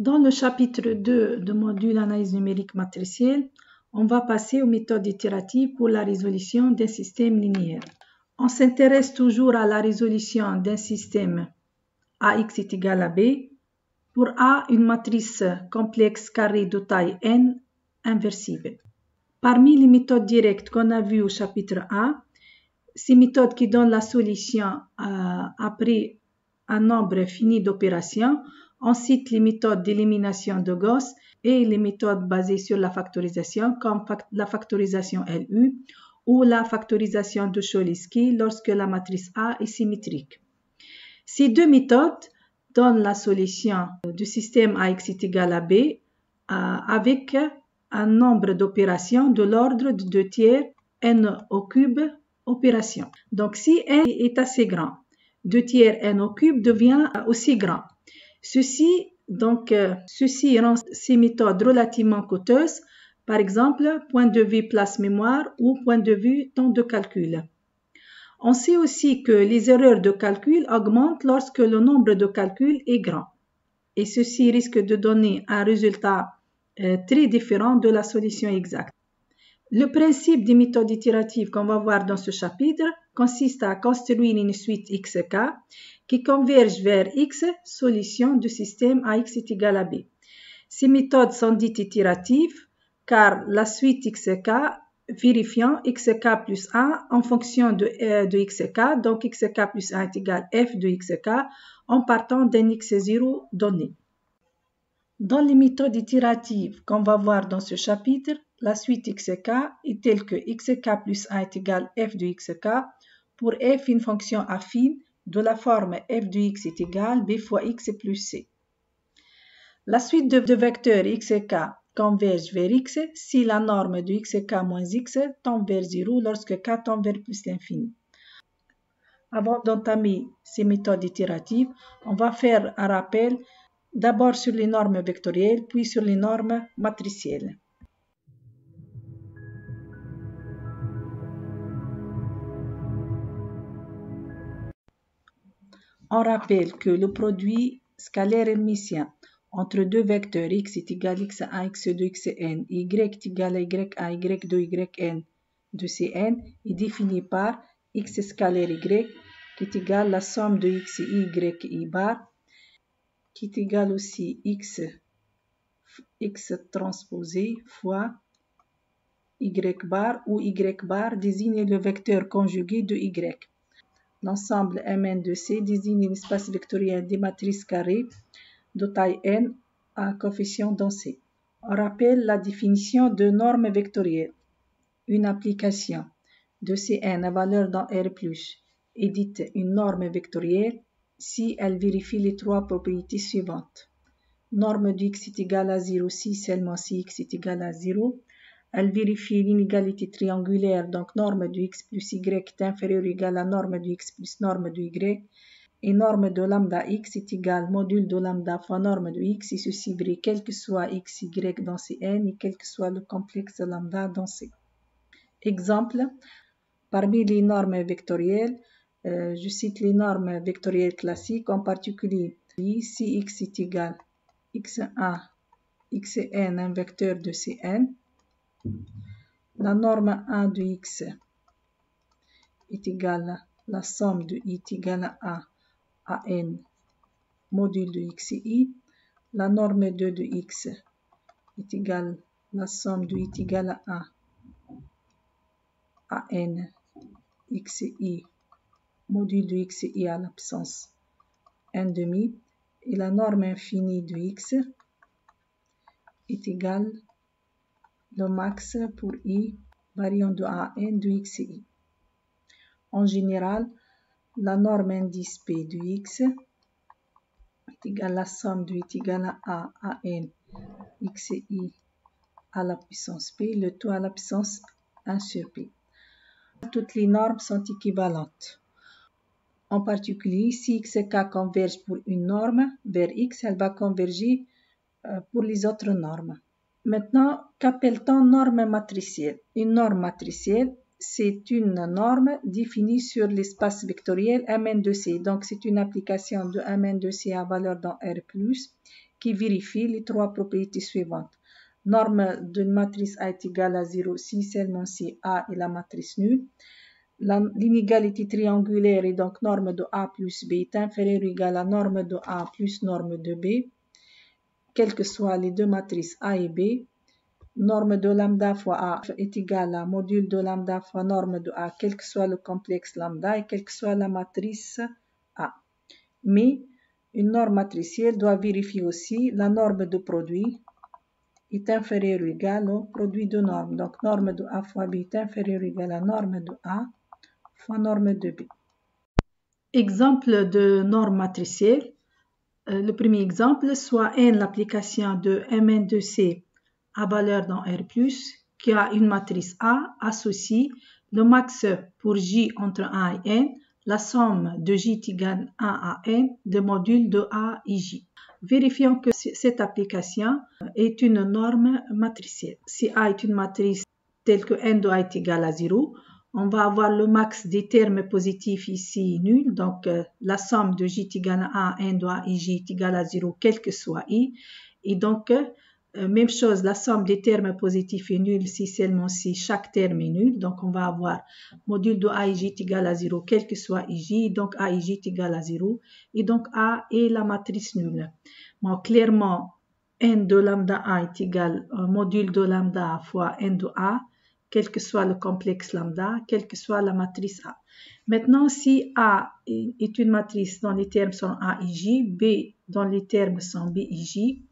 Dans le chapitre 2 de module analyse numérique matricielle, on va passer aux méthodes itératives pour la résolution d'un système linéaire. On s'intéresse toujours à la résolution d'un système AX est égal à B. Pour A, une matrice complexe carrée de taille n inversible. Parmi les méthodes directes qu'on a vues au chapitre A, ces méthodes qui donnent la solution euh, après un nombre fini d'opérations, on cite les méthodes d'élimination de Gauss et les méthodes basées sur la factorisation comme la factorisation LU ou la factorisation de Cholesky lorsque la matrice A est symétrique. Ces deux méthodes donnent la solution du système AX est égal à B avec un nombre d'opérations de l'ordre de 2 tiers n au cube opérations. Donc si n est assez grand, 2 tiers n au cube devient aussi grand. Ceci, donc, euh, rend ces méthodes relativement coûteuses, par exemple, point de vue place-mémoire ou point de vue temps de calcul. On sait aussi que les erreurs de calcul augmentent lorsque le nombre de calculs est grand, et ceci risque de donner un résultat euh, très différent de la solution exacte. Le principe des méthodes itératives qu'on va voir dans ce chapitre consiste à construire une suite XK qui convergent vers X, solution du système AX est égal à B. Ces méthodes sont dites itératives car la suite XK vérifiant xk plus 1 en fonction de, euh, xk, donc xk plus 1 est égal à f de xk en partant d'un x0 donné. Dans les méthodes itératives qu'on va voir dans ce chapitre, la suite xk est telle que xk plus 1 est égal à f de xk pour f une fonction affine de la forme f de x est égale b fois x plus c. La suite de, vecteurs x et k converge vers x si la norme de x et k moins x tend vers 0 lorsque k tend vers plus l'infini. Avant d'entamer ces méthodes itératives, on va faire un rappel d'abord sur les normes vectorielles, puis sur les normes matricielles. On rappelle que le produit scalaire hermitien entre deux vecteurs x est égal à x1, x2, xn, y est égal à y1, y2, yn de cn est défini par x scalaire y qui est égal à la somme de x, y et y bar qui est égal aussi x, x transposé fois y bar où y bar désigne le vecteur conjugué de y. L'ensemble MN2C désigne un espace vectoriel des matrices carrées de taille n à coefficient d'1c. On rappelle la définition de normes vectorielles. Une application de Cn à valeur dans R+, est dite une norme vectorielle si elle vérifie les trois propriétés suivantes. Norme du x est égale à 0 si seulement si x est égal à 0. Elle vérifie l'inégalité triangulaire, donc norme de x plus y est inférieure ou égale à norme de x plus norme de y, et norme de lambda x est égale module de lambda fois norme de x, et ceci vrai quel que soit x, y dans Cn, et quel que soit le complexe lambda dans C. Exemple, parmi les normes vectorielles, euh, je cite les normes vectorielles classiques, en particulier si x est égal x1, xn, un vecteur de Cn, la norme 1 de x est égale à la somme de i est égale à a, à n module de x et i. La norme 2 de x est égale à la somme de i est égale à 1 à n x et i module de x et i à l'absence n demi et la norme infinie de x est égale à de max pour i variant de a n e de i. En général, la norme indice P de x est égale à la somme de 8 égale à A, AN, i à la puissance P, le tout à la puissance 1 sur P. Toutes les normes sont équivalentes. En particulier, si x et k convergent pour une norme vers x, elle va converger euh, pour les autres normes. Maintenant, qu'appelle-t-on norme matricielle Une norme matricielle, c'est une norme définie sur l'espace vectoriel Mn2C. Donc, c'est une application de Mn2C à valeur dans R+, qui vérifie les trois propriétés suivantes. Norme d'une matrice A est égale à 0 si seulement si A est la matrice nulle. L'inégalité triangulaire est donc norme de A plus B est inférieure ou égale à norme de A plus norme de B quelles que soient les deux matrices A et B, norme de lambda fois A est égale à module de lambda fois norme de A, quel que soit le complexe lambda et quelle que soit la matrice A. Mais une norme matricielle doit vérifier aussi la norme de produit est inférieure ou égale au produit de normes. Donc, norme de A fois B est inférieure ou égale à norme de A fois norme de B. Exemple de norme matricielle. Euh, le premier exemple, soit n l'application de mn de c à valeur dans R+, qui a une matrice A associe le max pour J entre 1 et N, la somme de J égale 1 à N des modules de A et J. Vérifions que cette application est une norme matricielle. Si A est une matrice telle que N de A est à 0, on va avoir le max des termes positifs ici nul, donc euh, la somme de j égale à 1 doit et j égale à 0, quel que soit i. Et donc, euh, euh, même chose, la somme des termes positifs est nulle si seulement si chaque terme est nul. Donc, on va avoir module de a et j égale à 0, quel que soit i, j, donc a j égale à 0. Et donc, a est la matrice nulle. Bon, clairement, n de lambda a est égal à module de lambda fois n de a quel que soit le complexe lambda, quelle que soit la matrice A. Maintenant, si A est une matrice dont les termes sont A J, B dont les termes sont B J,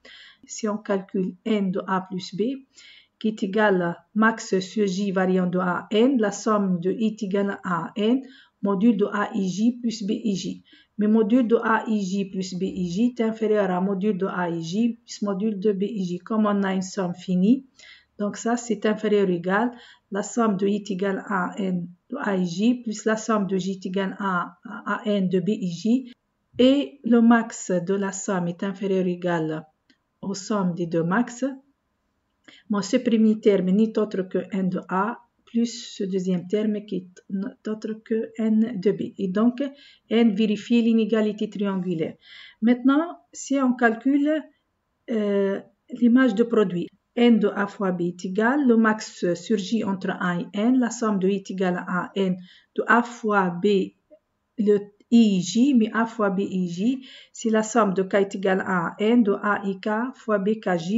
si on calcule n de A plus B, qui est égal à max sur J variant de A n, la somme de I est égale à A n, module de A et J plus B et J. Mais module de A et J plus B J est inférieur à module de A et J plus module de B et J. Comme on a une somme finie, donc ça, c'est inférieur ou égal la somme de it égale à n de a plus la somme de j égale à, à n de b et Et le max de la somme est inférieur ou égal aux sommes des deux max. Mon ce premier terme n'est autre que n de a plus ce deuxième terme qui est autre que n de b. Et donc, n vérifie l'inégalité triangulaire. Maintenant, si on calcule euh, l'image de produit, n de a fois b est égal, le max surgit entre a et n, la somme de i est égale à n de a fois b, le ij, mais a fois b ij, c'est la somme de k est égale à n de a i k fois b kj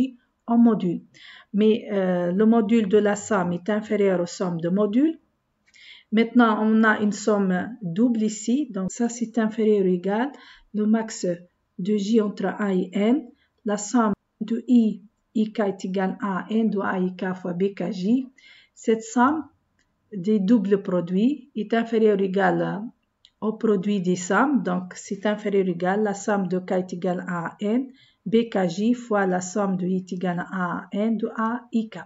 en module. Mais euh, le module de la somme est inférieur aux sommes de modules. Maintenant, on a une somme double ici, donc ça c'est inférieur ou égal, le max de j entre a et n, la somme de i IK est égal à 1 a i k fois b k j, cette somme des doubles produits est inférieure ou égale au produit des sommes, donc c'est inférieur ou égal à la somme de K est égale à N, j fois la somme de I est égale à N de A, k.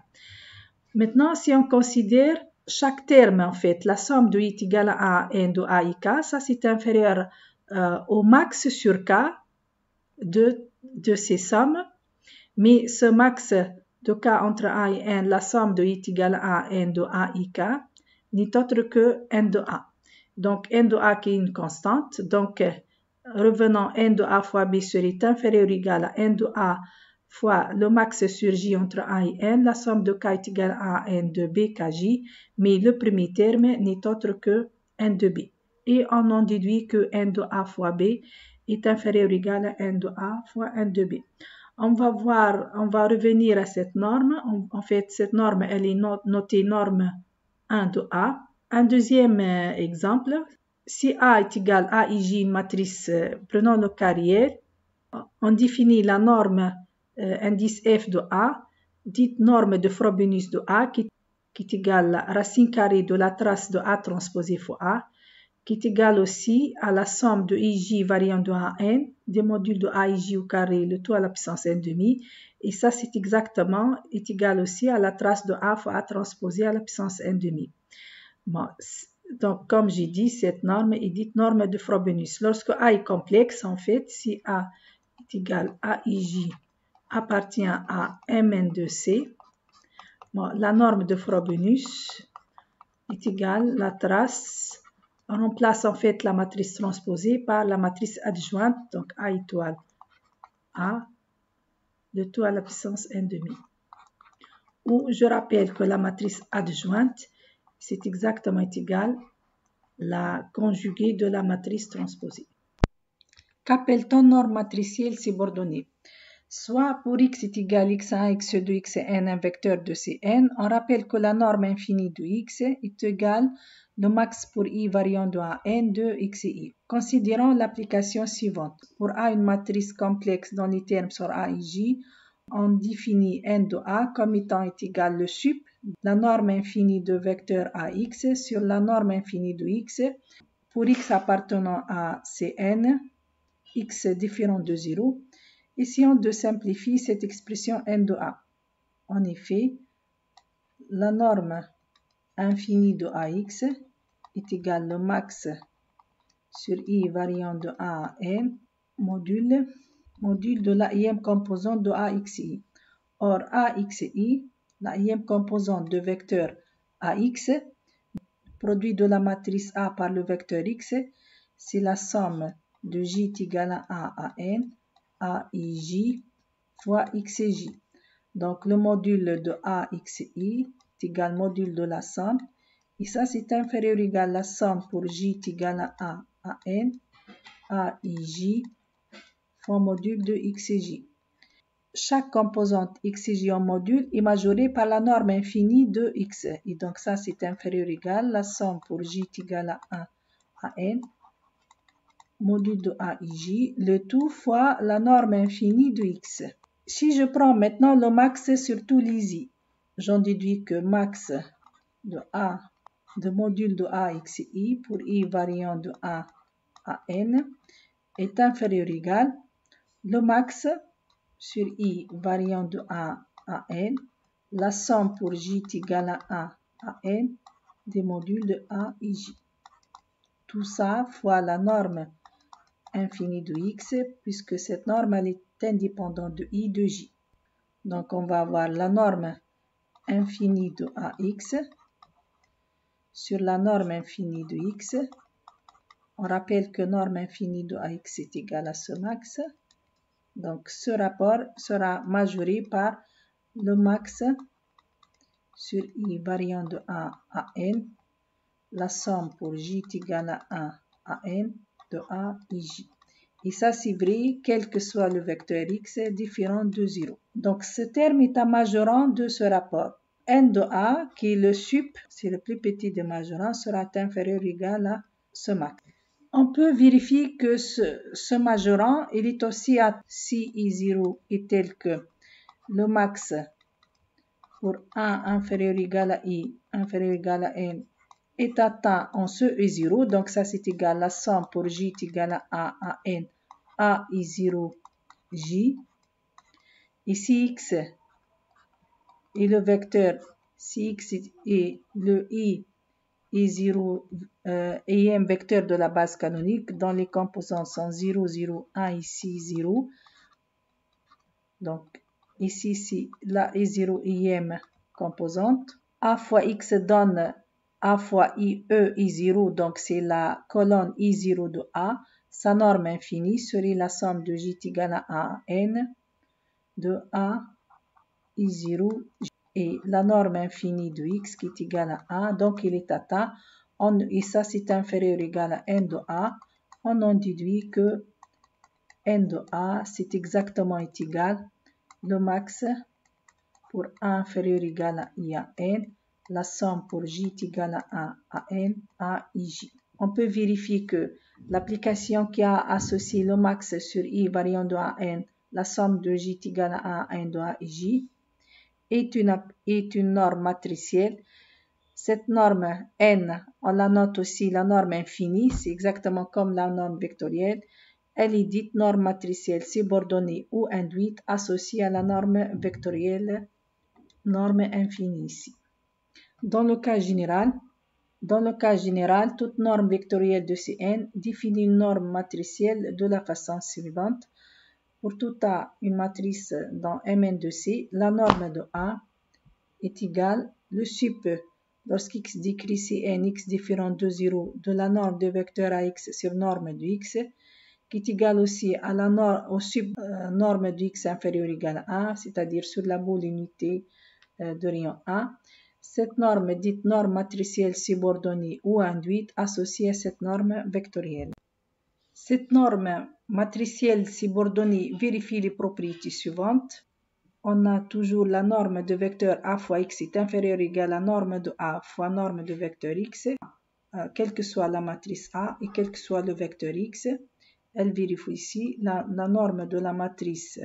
Maintenant, si on considère chaque terme, en fait, la somme de I est égale à N de A, k, ça c'est inférieur euh, au max sur K de, de ces sommes mais ce max de K entre A et N, la somme de I égale à N de A k, n'est autre que N de A. Donc N de A qui est une constante. Donc revenant N de A fois B sur est inférieur ou égal à N de A fois le max sur J entre A et N, la somme de K est égale à N de B KJ, mais le premier terme n'est autre que N de B. Et on en déduit que N de A fois B est inférieur ou égal à N de A fois N de B. On va voir, on va revenir à cette norme. en fait, cette norme, elle est notée norme 1 de A. Un deuxième euh, exemple, si A est égal à IJ, matrice, euh, prenons le carrière, on définit la norme euh, indice F de A, dite norme de Frobenius de A, qui, est égale à racine carrée de la trace de A transposée fois A, qui est égal aussi à la somme de ij variant de 1 à n, des modules de a ij au carré, le tout à la puissance n demi. Et ça, c'est exactement, est égal aussi à la trace de a fois a transposé à la puissance n demi. donc, comme j'ai dit, cette norme est dite norme de Frobenius. Lorsque a est complexe, en fait, si a est égal à ij appartient à mn de c, la norme de Frobenius est égale la trace on remplace en fait la matrice transposée par la matrice adjointe, donc A étoile A, de tout à la puissance n demi. Ou je rappelle que la matrice adjointe, c'est exactement égal la conjuguée de la matrice transposée. Qu'appelle-t-on norme matricielle subordonnée Soit pour x est égal à x1, x2, xn, un vecteur de Cn, on rappelle que la norme infinie de x est égale le max pour i variant de A n de i. Considérons l'application suivante. Pour A, une matrice complexe dont les termes sont A et J, on définit n de A comme étant égal le sup, la norme infinie de vecteur AX sur la norme infinie de X pour X appartenant à Cn, X différent de 0. Et on de simplifie cette expression n de A. En effet, la norme infinie de AX est égal le max sur i variant de a à n module, module de la ième composante de axi. Or, axi, la ième composante de vecteur ax, produit de la matrice A par le vecteur x, c'est la somme de j est égal à a à n, a i j fois x et Donc, le module de a x est égal module de la somme et ça, c'est inférieur ou égal à la somme pour J est égal à A, à N, A, I, J, fois module de X et J. Chaque composante X et J en module est majorée par la norme infinie de X. Et donc ça, c'est inférieur ou égal à somme pour J est égal à 1 à N, module de A, I, J, le tout fois la norme infinie de X. Si je prends maintenant le max sur tous les j'en déduis que max de A de module de a pour i variant de a à n est inférieur ou égal le max sur i variant de a à n, la somme pour j est égale à a à n des modules de a et j. Tout ça fois la norme infinie de x puisque cette norme elle est indépendante de i de j. Donc on va avoir la norme infinie de ax sur la norme infinie de x. On rappelle que norme infinie de ax est égale à ce max. Donc ce rapport sera majoré par le max sur i variant de a à n, la somme pour j est égale à 1 à n de a ij. Et ça, c'est vrai, quel que soit le vecteur x différent de 0. Donc, ce terme est un majorant de ce rapport n de A, qui est le sup, c'est le plus petit des majorants sera inférieur ou égal à ce max. On peut vérifier que ce, ce majorant, il est aussi à si I0 est tel que le max pour A inférieur ou égal à I inférieur ou égal à N est atteint en ce I0, donc ça c'est égal à 100 pour J est égal à A à N, A I0, J. Ici X et le vecteur si x est le i euh, et 0 vecteur de la base canonique dont les composantes sont 0, 0, 1 ici 0 donc ici si la i 0 IM composante a fois x donne a fois i e i 0 donc c'est la colonne i 0 de a sa norme infinie serait la somme de j égale à n de a I0 et la norme infinie de x qui est égale à a, donc il est atteint, On, et ça, c'est inférieur ou égal à n de a. On en déduit que n de a, c'est exactement égal le max pour a inférieur ou égal à i à n. La somme pour j est égale à a à n a i j. On peut vérifier que l'application qui a associé le max sur i variant de a n, la somme de j est égale à a n de a i j, est une, est une norme matricielle. Cette norme n, on la note aussi la norme infinie, c'est exactement comme la norme vectorielle. Elle est dite norme matricielle subordonnée ou induite associée à la norme vectorielle, norme infinie ici. Dans le cas général, dans le cas général, toute norme vectorielle de Cn définit une norme matricielle de la façon suivante. Pour tout A, une matrice dans mn de c la norme de A est égale le sup lorsqu'x décrit n x différent de 0 de la norme de vecteur AX sur norme de X, qui est égale aussi à la norme, au sub euh, norme de X inférieur égal à A, c'est-à-dire sur la boule unité euh, de rayon A. Cette norme dite norme matricielle subordonnée ou induite associée à cette norme vectorielle. Cette norme Matricielle, si vérifie les propriétés suivantes. On a toujours la norme de vecteur A fois X est inférieure ou égale à la norme de A fois norme de vecteur X, euh, quelle que soit la matrice A et quel que soit le vecteur X. Elle vérifie ici la, norme de la matrice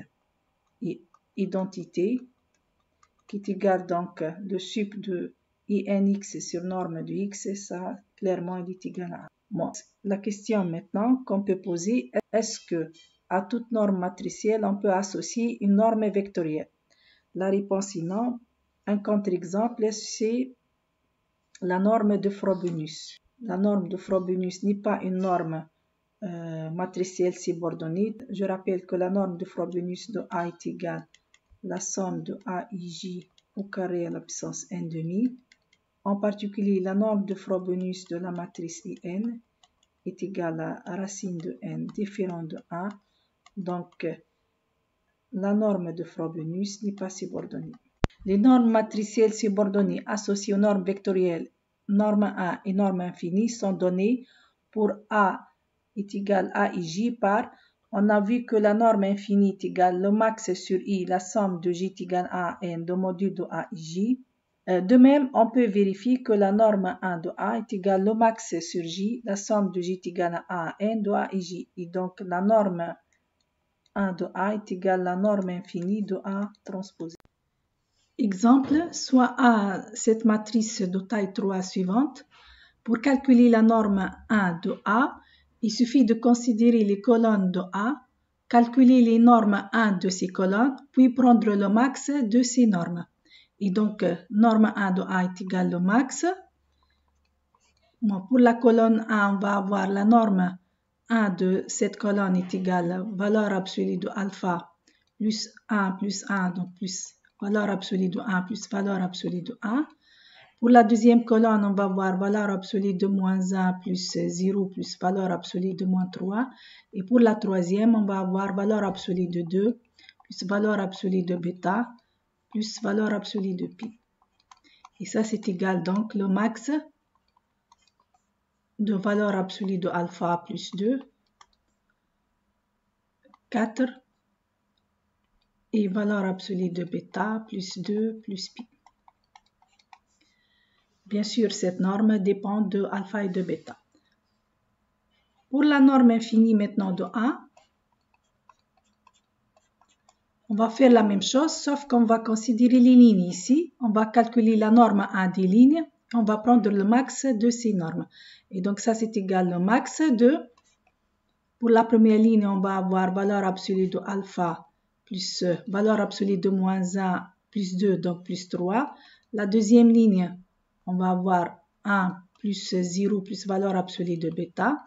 identité qui est égale donc le sup de INX sur norme de X, ça clairement il est égal à la question maintenant qu'on peut poser, est-ce que à toute norme matricielle, on peut associer une norme vectorielle La réponse est non. Un contre-exemple, c'est la norme de Frobenius. La norme de Frobenius n'est pas une norme euh, matricielle subordonnée. Je rappelle que la norme de Frobenius de A est égale à la somme de AIJ au carré à la puissance 1 demi en particulier, la norme de Frobenius de la matrice IN est égale à racine de n différent de 1. Donc, la norme de Frobenius n'est pas subordonnée. Les normes matricielles subordonnées associées aux normes vectorielles norme A et norme infinie sont données pour A est égal à IJ par, on a vu que la norme infinie est égale le max sur I, la somme de J est égale à N, de module de A, euh, de même, on peut vérifier que la norme 1 de A est égale au max sur J, la somme de J est égale à A, N de A et J. Et donc, la norme 1 de A est égale à la norme infinie de A transposée. Exemple, soit A, cette matrice de taille 3 suivante. Pour calculer la norme 1 de A, il suffit de considérer les colonnes de A, calculer les normes 1 de ces colonnes, puis prendre le max de ces normes. Et donc, euh, norme 1 de A est égale au max. pour la colonne A, on va avoir la norme 1 de cette colonne est égale à valeur absolue de alpha plus 1 plus 1, donc plus valeur absolue de 1 plus valeur absolue de 1. Pour la deuxième colonne, on va avoir valeur absolue de moins 1 plus 0 plus valeur absolue de moins 3. Et pour la troisième, on va avoir valeur absolue de 2 plus valeur absolue de bêta plus valeur absolue de pi. Et ça, c'est égal donc le max de valeur absolue de alpha plus 2, 4, et valeur absolue de bêta plus 2 plus pi. Bien sûr, cette norme dépend de alpha et de bêta. Pour la norme infinie maintenant de A, on va faire la même chose, sauf qu'on va considérer les lignes ici. On va calculer la norme à des lignes. On va prendre le max de ces normes. Et donc, ça, c'est égal au max de... Pour la première ligne, on va avoir valeur absolue de alpha plus valeur absolue de moins 1 plus 2, donc plus 3. La deuxième ligne, on va avoir 1 plus 0 plus valeur absolue de bêta.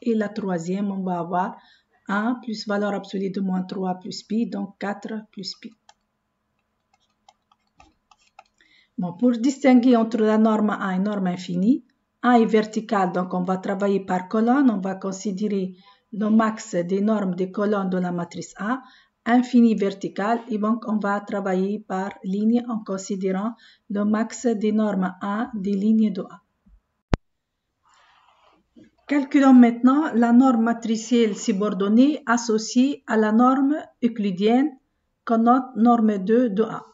Et la troisième, on va avoir 1 plus valeur absolue de moins 3 plus pi, donc 4 plus pi. Bon, pour distinguer entre la norme 1 et norme infinie, 1 est verticale, donc on va travailler par colonne, on va considérer le max des normes des colonnes de la matrice A, infini verticale et donc on va travailler par ligne en considérant le max des normes A des lignes de A. Calculons maintenant la norme matricielle subordonnée associée à la norme euclidienne qu'on note norme 2 de A.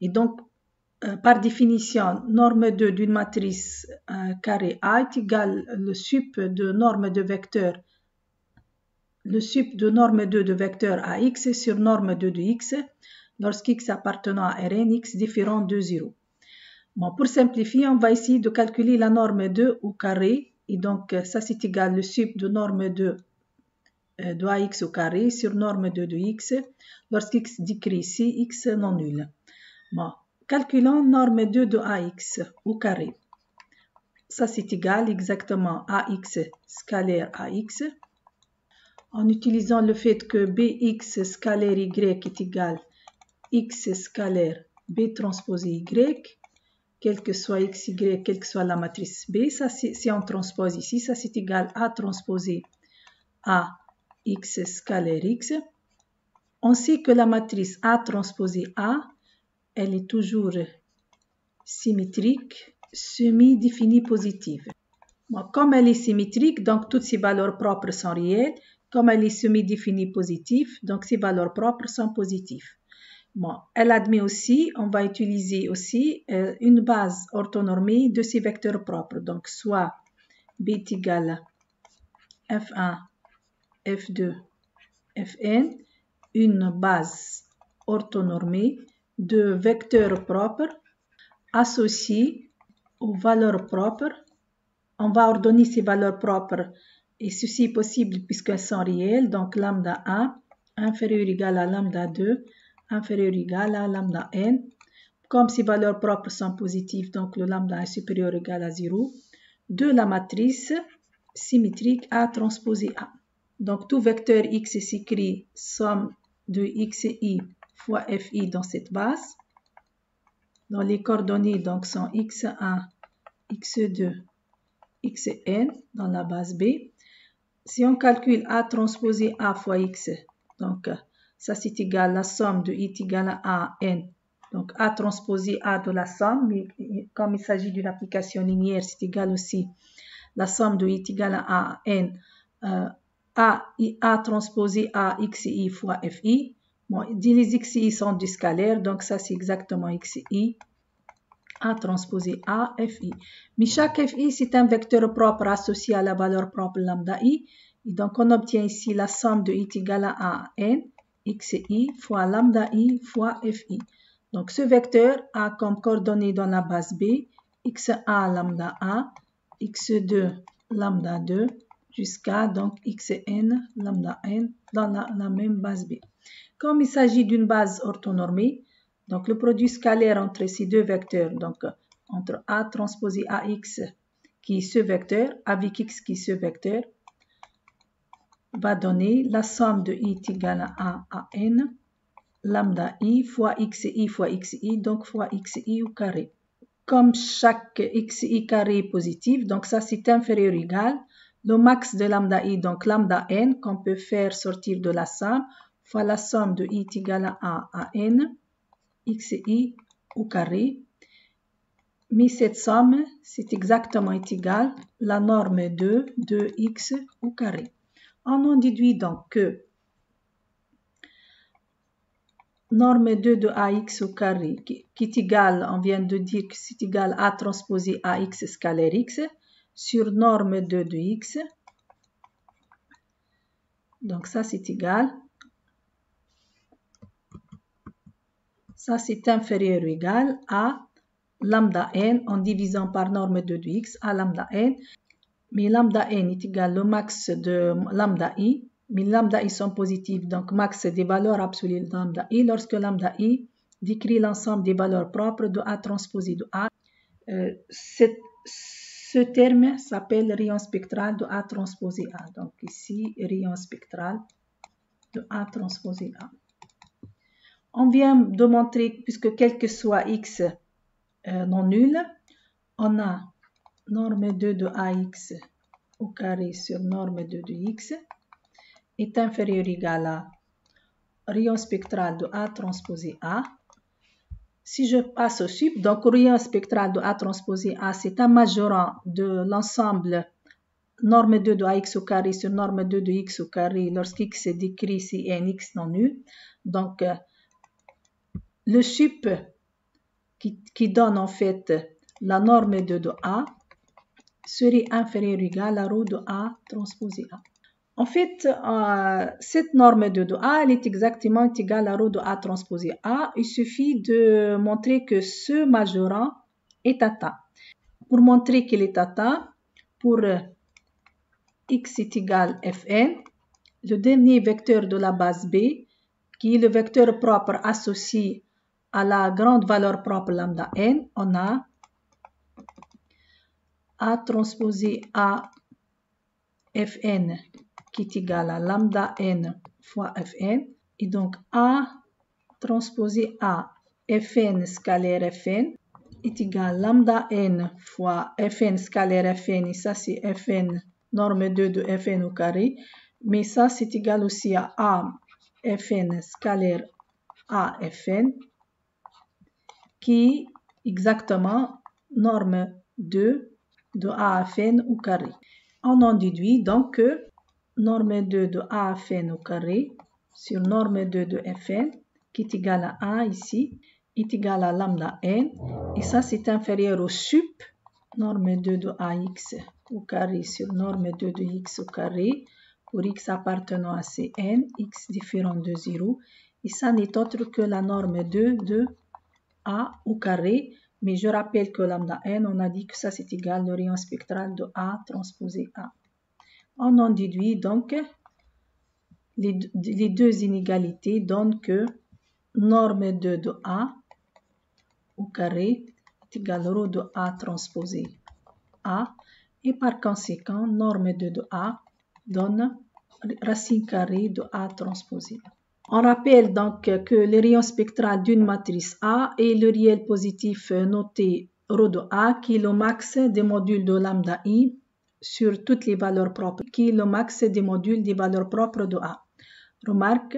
Et donc, euh, par définition, norme 2 d'une matrice euh, carré carrée A est égale le sup de norme de vecteur le sup de norme 2 de vecteur AX sur norme 2 de X lorsqu'X appartenant à Rn, X différent de 0. Bon, pour simplifier, on va essayer de calculer la norme 2 au carré et donc, euh, ça, c'est égal le sub de norme 2 de euh, ax au carré sur norme 2 de 2x lorsqu'x décrit ici x non nul. Bon. Calculons norme 2 de ax au carré. Ça, c'est égal exactement ax scalaire ax. En utilisant le fait que bx scalaire y est égal x scalaire b transposé y quelle que soit y, quelle que soit la matrice B, si on transpose ici, ça c'est égal à transposer A X scalaire X. On sait que la matrice A transposée A, elle est toujours symétrique, semi-définie positive. Comme elle est symétrique, donc toutes ses valeurs propres sont réelles. Comme elle est semi-définie positive, donc ses valeurs propres sont positives elle admet aussi, on va utiliser aussi euh, une base orthonormée de ces vecteurs propres. Donc, soit b égale f1, f2, fn, une base orthonormée de vecteurs propres associés aux valeurs propres. On va ordonner ces valeurs propres et ceci est possible puisqu'elles sont réelles. Donc, lambda 1 inférieur ou égal à lambda 2 inférieur ou égal à lambda n. Comme ces valeurs propres sont positives, donc le lambda est supérieur ou égal à 0, de la matrice symétrique A transposé A. Donc tout vecteur x s'écrit somme de x et i fois fi dans cette base. Dans les coordonnées donc sont x1, x2, xn dans la base B. Si on calcule A transposé A fois x, donc ça c'est égal à la somme de i égale à n. Donc a transposé a de la somme, mais comme il s'agit d'une application linéaire, c'est égal aussi la somme de i égale à n. Euh, a, I, A transposé A, XI fois FI. Bon, les XI sont du scalaire, donc ça c'est exactement XI. A transposé A, FI. Mais chaque FI, c'est un vecteur propre associé à la valeur propre lambda I. Et donc on obtient ici la somme de I égale à A, N xi fois lambda i fois fi. Donc ce vecteur a comme coordonnées dans la base B xa lambda a, x2 lambda 2 jusqu'à donc xn lambda n dans la, même base B. Comme il s'agit d'une base orthonormée, donc le produit scalaire entre ces deux vecteurs, donc entre a transposé ax qui est ce vecteur avec x qui est ce vecteur va donner la somme de i égale à a à n, lambda i fois xi fois i, donc fois i au carré. Comme chaque xi carré est positif, donc ça c'est inférieur ou égal, le max de lambda i, donc lambda n, qu'on peut faire sortir de la somme, fois la somme de i égale à a à n, xi au carré. Mais cette somme, c'est exactement égal à la norme de x au carré. On en déduit donc que norme 2 de AX au carré qui, est égal, on vient de dire que c'est égal à transposé AX scalaire X sur norme 2 de X. Donc ça c'est égal. Ça c'est inférieur ou égal à lambda n en divisant par norme 2 de x à lambda n mais lambda e n est égal au max de lambda i, mais lambda i sont positifs, donc max des valeurs absolues de lambda i lorsque lambda i décrit l'ensemble des valeurs propres de A transposé de A. Euh, ce terme s'appelle rayon spectral de A transposé A. Donc ici, rayon spectral de A transposé A. On vient de montrer, puisque quel que soit X euh, non nul, on a norme 2 de ax au carré sur norme 2 de x est inférieur ou égal à rayon spectral de A transposé A. Si je passe au sup, donc rayon spectral de A transposé A, c'est un majorant de l'ensemble norme 2 de ax au carré sur norme 2 de x au carré lorsqu'x est décrit si un x non nu. Donc, le sup qui donne en fait la norme 2 de A serait inférieur ou égal à rho de A transposé A. En fait, euh, cette norme de A, est exactement égale à rho de A transposé A. Il suffit de montrer que ce majorant est atteint. Pour montrer qu'il est atteint, pour x est égal fn, le dernier vecteur de la base B, qui est le vecteur propre associé à la grande valeur propre lambda n, on a a transposé A Fn qui est égal à lambda n fois Fn. Et donc A transposé A Fn scalaire Fn est égal à lambda n fois Fn scalaire Fn. Et ça, c'est Fn norme 2 de Fn au carré. Mais ça, c'est égal aussi à A Fn scalaire A Fn qui est exactement norme 2 de A à au carré. On en déduit donc que norme 2 de A au carré sur norme 2 de Fn, qui est égal à 1 ici, est égal à lambda n, et ça c'est inférieur au sup, norme 2 de AX au carré sur norme 2 de X au carré, pour X appartenant à Cn, X différent de 0, et ça n'est autre que la norme 2 de A au carré, mais je rappelle que lambda n, on a dit que ça c'est égal au rayon spectral de A transposé A. On en déduit donc les, les deux inégalités donnent que norme 2 de A au carré est égal au de A transposé A et par conséquent norme 2 de A donne racine carrée de A transposé A. On rappelle donc que le rayon spectral d'une matrice A est le réel positif noté ρ A qui est le max des modules de lambda i sur toutes les valeurs propres, qui est le max des modules des valeurs propres de A. Remarque,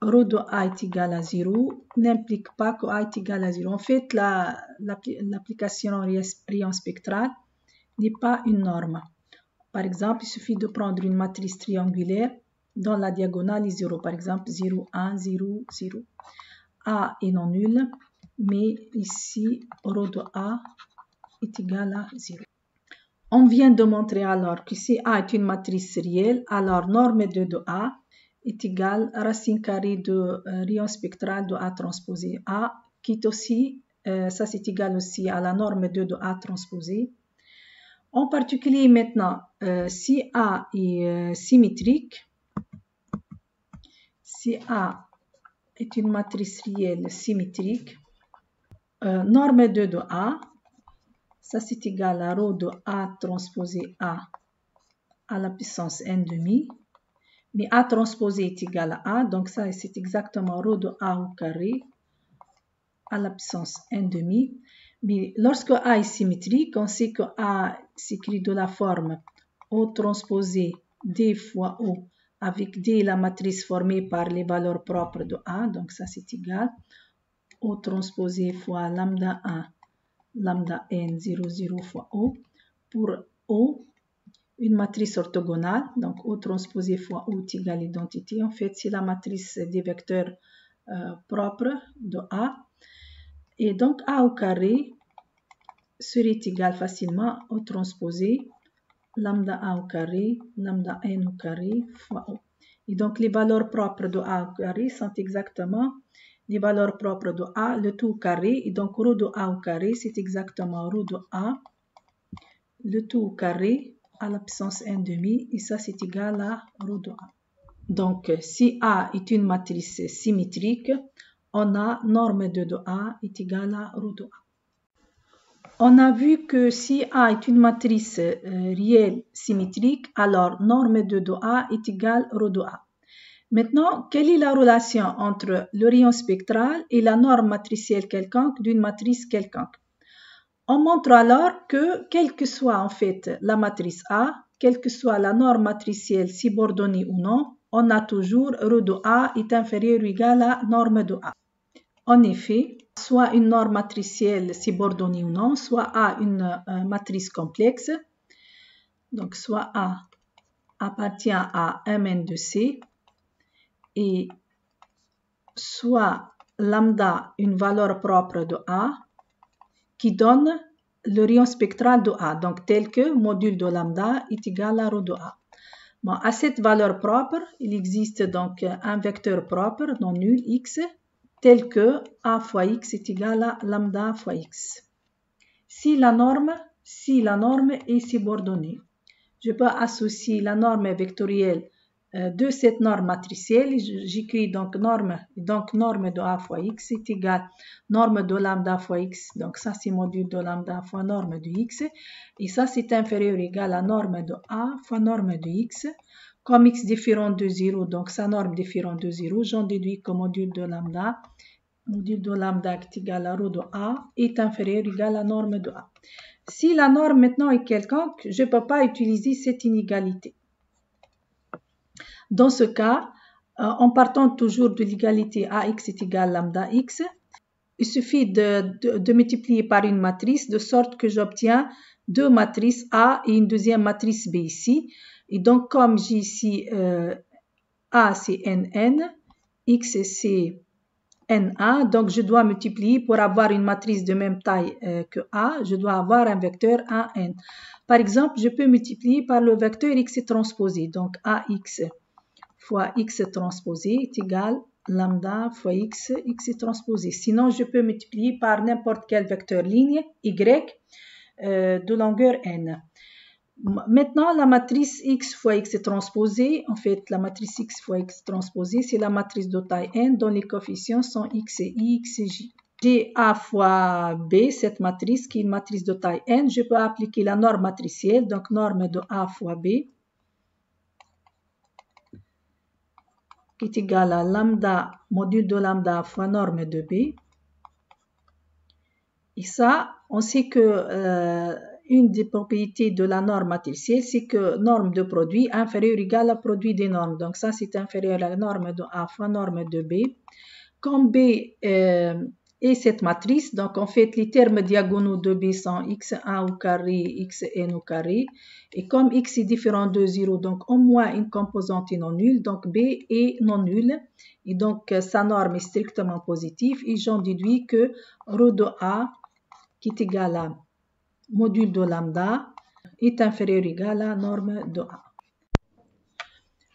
Rho de A est égal à 0 n'implique pas que A est égal à 0. En fait, l'application rayon spectral n'est pas une norme. Par exemple, il suffit de prendre une matrice triangulaire dans la diagonale 0. Par exemple, 0, 1, 0, 0. A est non nul, mais ici, rho de A est égal à 0. On vient de montrer alors que si A est une matrice réelle, alors norme 2 de A est égale à racine carrée de euh, rayon spectral de A transposé A, qui est aussi, euh, ça c'est égal aussi à la norme 2 de A transposé. En particulier maintenant, euh, si A est symétrique, si A est une matrice réelle symétrique, euh, norme 2 de A, ça c'est égal à ρ de A transposé A à la puissance n demi, mais A transposé est égal à A, donc ça c'est exactement ρ de A au carré à la puissance n demi. Mais lorsque A est symétrique, on sait que A s'écrit de la forme O transposé D fois O avec D, la matrice formée par les valeurs propres de A, donc ça c'est égal O transposé fois lambda A, lambda n, 0, 0 fois O. Pour O, une matrice orthogonale, donc O transposé fois O est égal à l'identité. En fait, c'est la matrice des vecteurs euh, propres de A. Et donc A au carré serait égal facilement au transposé lambda a au carré, lambda n au carré fois O. Et donc les valeurs propres de a au carré sont exactement les valeurs propres de a, le tout au carré. Et donc rho de a au carré, c'est exactement rho de a, le tout au carré à la puissance n demi. Et ça, c'est égal à ρ de a. Donc si a est une matrice symétrique, on a norme de, de a est égale à ρ de a. On a vu que si A est une matrice euh, réelle symétrique, alors norme de do A est égale ρ de A. Maintenant, quelle est la relation entre le rayon spectral et la norme matricielle quelconque d'une matrice quelconque On montre alors que, quelle que soit en fait la matrice A, quelle que soit la norme matricielle si subordonnée ou non, on a toujours ρ de A est inférieur ou égal à norme de A. En effet, soit une norme matricielle, si bordonnée ou non, soit A, une euh, matrice complexe, donc soit A appartient à Mn de C, et soit lambda, une valeur propre de A, qui donne le rayon spectral de A, donc tel que module de lambda est égal à ρ de A. Bon, à cette valeur propre, il existe donc un vecteur propre non nul, x, telle que a fois x est égal à lambda fois x. Si la norme, si la norme est subordonnée, je peux associer la norme vectorielle euh, de cette norme matricielle. J'écris donc norme, donc norme de a fois x est égal norme de lambda fois x. Donc ça c'est module de lambda fois norme de x. Et ça c'est inférieur ou égal à norme de a fois norme de x. Comme x différent de 0, donc sa norme différent de 0, j'en déduis que module de lambda, module de lambda est égal à de A, est inférieur ou égal à la norme de A. Si la norme maintenant est quelconque, je ne peux pas utiliser cette inégalité. Dans ce cas, euh, en partant toujours de l'égalité AX est égal à lambda X, il suffit de, de, multiplier par une matrice de sorte que j'obtiens deux matrices A et une deuxième matrice B ici. Et donc, comme j'ai ici euh, A, c'est n, X, c'est NA, donc je dois multiplier pour avoir une matrice de même taille euh, que A, je dois avoir un vecteur AN. Par exemple, je peux multiplier par le vecteur X transposé, donc AX fois X transposé est égal lambda fois X, X transposé. Sinon, je peux multiplier par n'importe quel vecteur ligne Y euh, de longueur N. Maintenant, la matrice X fois X est transposée. En fait, la matrice X fois X transposée, c'est la matrice de taille n dont les coefficients sont X et X et J. J'ai A fois B, cette matrice qui est une matrice de taille n. Je peux appliquer la norme matricielle, donc norme de A fois B, qui est égale à lambda, module de lambda fois norme de B. Et ça, on sait que... Euh, une des propriétés de la norme matricielle, c'est que norme de produit inférieure ou égale à produit des normes. Donc ça, c'est inférieur à la norme de A fois norme de B. Comme B euh, est cette matrice, donc en fait, les termes diagonaux de B sont x1 au carré, xn au carré. Et comme x est différent de 0, donc au moins une composante est non nulle, donc B est non nulle. Et donc, sa norme est strictement positive. Et j'en déduis que ρ de A qui est égal à module de lambda est inférieur ou égal à la norme de A.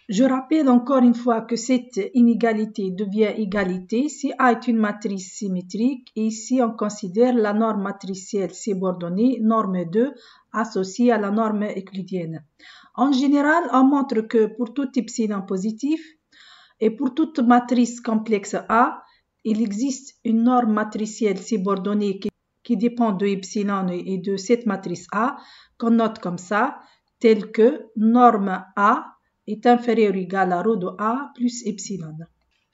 Je rappelle encore une fois que cette inégalité devient égalité si A est une matrice symétrique et ici on considère la norme matricielle subordonnée, norme 2, associée à la norme euclidienne. En général, on montre que pour tout epsilon positif et pour toute matrice complexe A, il existe une norme matricielle subordonnée qui qui dépend de epsilon et de cette matrice A, qu'on note comme ça, telle que norme A est inférieure ou égale à rho de A plus epsilon.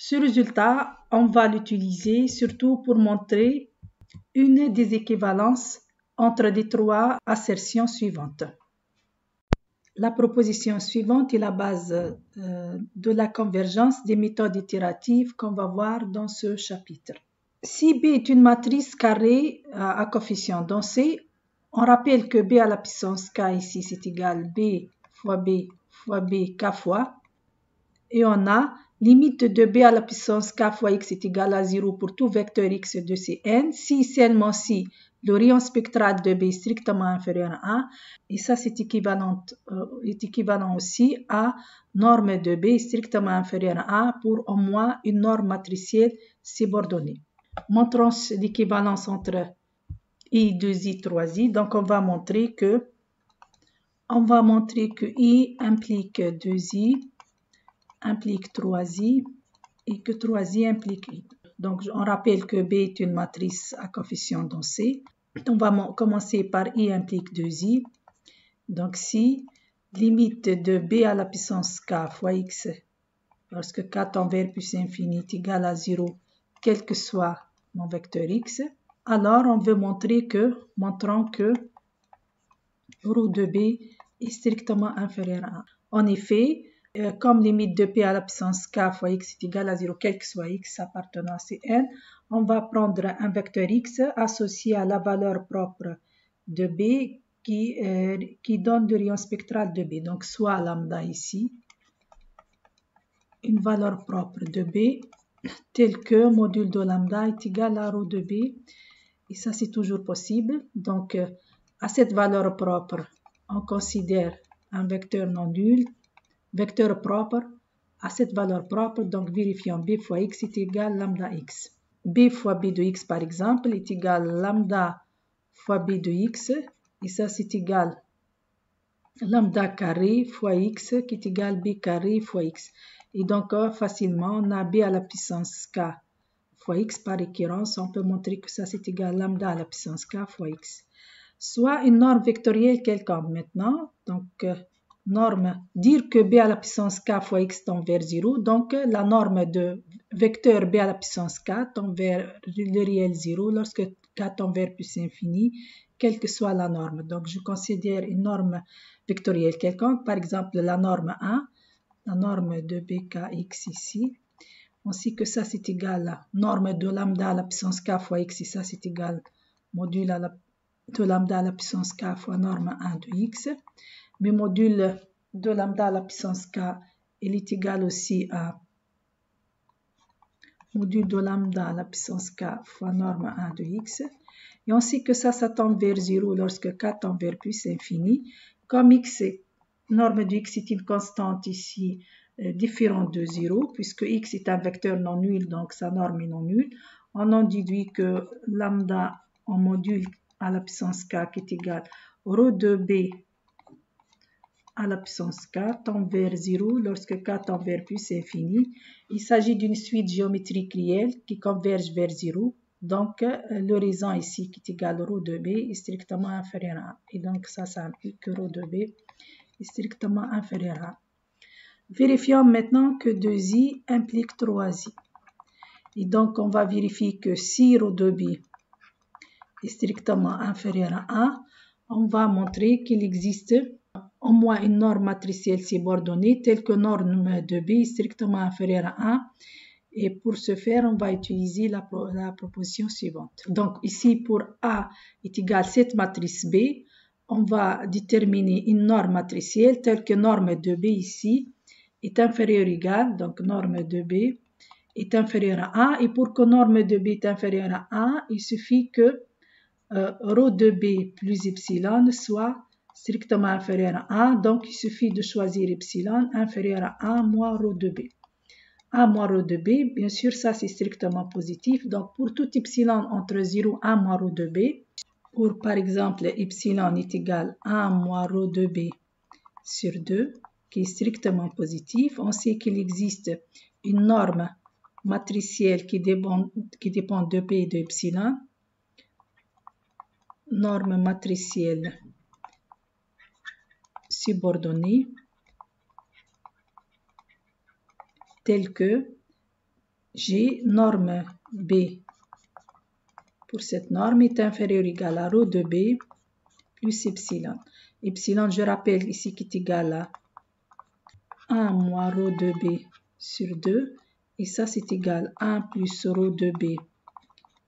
Ce résultat, on va l'utiliser surtout pour montrer une des équivalences entre les trois assertions suivantes. La proposition suivante est la base euh, de la convergence des méthodes itératives qu'on va voir dans ce chapitre. Si B est une matrice carrée euh, à, coefficient coefficient C, on rappelle que B à la puissance K ici, c'est égal B fois B fois B K fois. Et on a limite de B à la puissance K fois X est égal à 0 pour tout vecteur X de Cn si seulement si le rayon spectral de B est strictement inférieur à 1. Et ça, c'est équivalent, euh, équivalent aussi à norme de B strictement inférieure à 1 pour au moins une norme matricielle subordonnée. Montrons l'équivalence entre i, 2i, 3i. Donc, on va montrer que on va montrer que i implique 2i, implique 3i et que 3i implique i. Donc, on rappelle que B est une matrice à coefficient C. On va commencer par i implique 2i. Donc, si limite de b à la puissance k fois x, lorsque k tend vers plus est égale à 0, quel que soit mon vecteur x. Alors, on veut montrer que, montrant que roue de b est strictement inférieur à 1. En effet, euh, comme limite de p à l'absence k fois x est égale à 0, quel que soit x appartenant à Cn, on va prendre un vecteur x associé à la valeur propre de b qui, euh, qui donne le rayon spectral de b. Donc, soit lambda ici, une valeur propre de b tel que module de lambda est égal à rho de b. Et ça, c'est toujours possible. Donc, euh, à cette valeur propre, on considère un vecteur non nul, vecteur propre à cette valeur propre. Donc, vérifions b fois x est égal à lambda x. b fois b de x, par exemple, est égal à lambda fois b de x. Et ça, c'est égal à lambda carré fois x qui est égal à b carré fois x et donc euh, facilement on a b à la puissance k fois x par récurrence, on peut montrer que ça c'est égal à lambda à la puissance k fois x. Soit une norme vectorielle quelconque maintenant, donc euh, norme, dire que b à la puissance k fois x tend vers 0, donc euh, la norme de vecteur b à la puissance k tend vers le réel 0 lorsque k tend vers plus infini, quelle que soit la norme. Donc je considère une norme vectorielle quelconque, par exemple la norme 1, la norme de BKX ici. On sait que ça, c'est égal à norme de lambda à la puissance k fois x, et ça, c'est égal module à la, de lambda à la puissance k fois norme 1 de x. Mais module de lambda à la puissance k, il est égal aussi à module de lambda à la puissance k fois norme 1 de x. Et on sait que ça, ça tend vers 0 lorsque k tend vers plus infini, Comme x est norme de x est une constante ici euh, différente de 0, puisque x est un vecteur non nul, donc sa norme est non nulle. On en déduit que lambda en module à la puissance k qui est égal rho de b à la puissance k tend vers 0 lorsque k tend vers plus infini. Il s'agit d'une suite géométrique réelle qui converge vers 0. Donc, euh, l'horizon ici qui est égal à rho de b est strictement inférieur à 1. Et donc, ça, ça implique que rho de b est strictement inférieur à. Vérifions maintenant que 2i implique 3i. Et donc, on va vérifier que si rho 2 b est strictement inférieur à 1, on va montrer qu'il existe au moins une norme matricielle subordonnée telle que norme de b est strictement inférieure à 1. Et pour ce faire, on va utiliser la, la proposition suivante. Donc ici, pour A est égal à cette matrice B, on va déterminer une norme matricielle telle que norme de B ici est inférieure ou égale, donc norme de B est inférieure à 1. Et pour que norme de B est inférieure à 1, il suffit que euh, rho de B plus epsilon soit strictement inférieur à 1. Donc, il suffit de choisir epsilon inférieur à 1 moins rho de B. 1 moins rho de B, bien sûr, ça c'est strictement positif. Donc, pour tout epsilon entre 0 et 1 moins rho de B, pour par exemple y est égal à 1 moins ρ de b sur 2, qui est strictement positif, on sait qu'il existe une norme matricielle qui dépend, qui dépend de b et de y, Norme matricielle subordonnée telle que j'ai norme B pour cette norme est inférieur ou égal à rho de B plus epsilon. Epsilon, je rappelle ici qui est égal à 1 moins rho de B sur 2. Et ça, c'est égal à 1 plus rho de B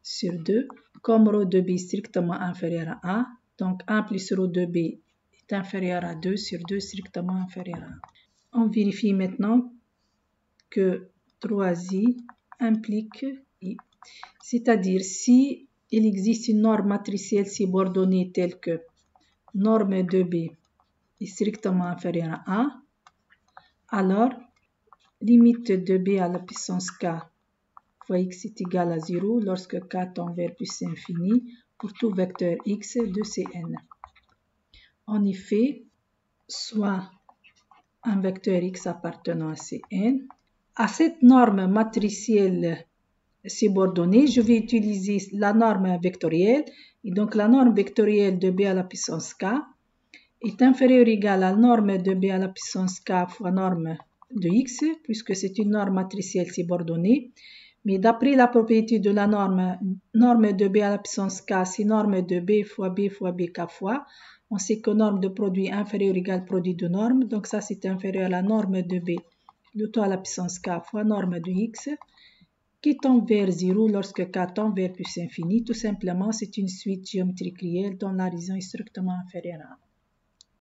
sur 2. Comme rho de B est strictement inférieur à 1, donc 1 plus rho de B est inférieur à 2 sur 2 strictement inférieur à 1. On vérifie maintenant que 3i implique i. C'est-à-dire si il existe une norme matricielle subordonnée telle que norme 2B est strictement inférieure à 1, alors limite de b à la puissance k fois x est égale à 0 lorsque k tend vers plus infini pour tout vecteur x de Cn. En effet, soit un vecteur x appartenant à Cn, à cette norme matricielle bordonné, je vais utiliser la norme vectorielle. Et donc, la norme vectorielle de b à la puissance k est inférieure ou égale à la norme de b à la puissance k fois norme de x, puisque c'est une norme matricielle subordonnée. Mais d'après la propriété de la norme, norme de b à la puissance k, c'est norme de b fois b fois b k fois. On sait que norme de produit inférieur égale produit de norme, donc ça c'est inférieur à la norme de b, le à la puissance k fois norme de x qui tombe vers 0 lorsque k tend vers plus infini. Tout simplement, c'est une suite géométrique réelle dont la raison est strictement inférieure à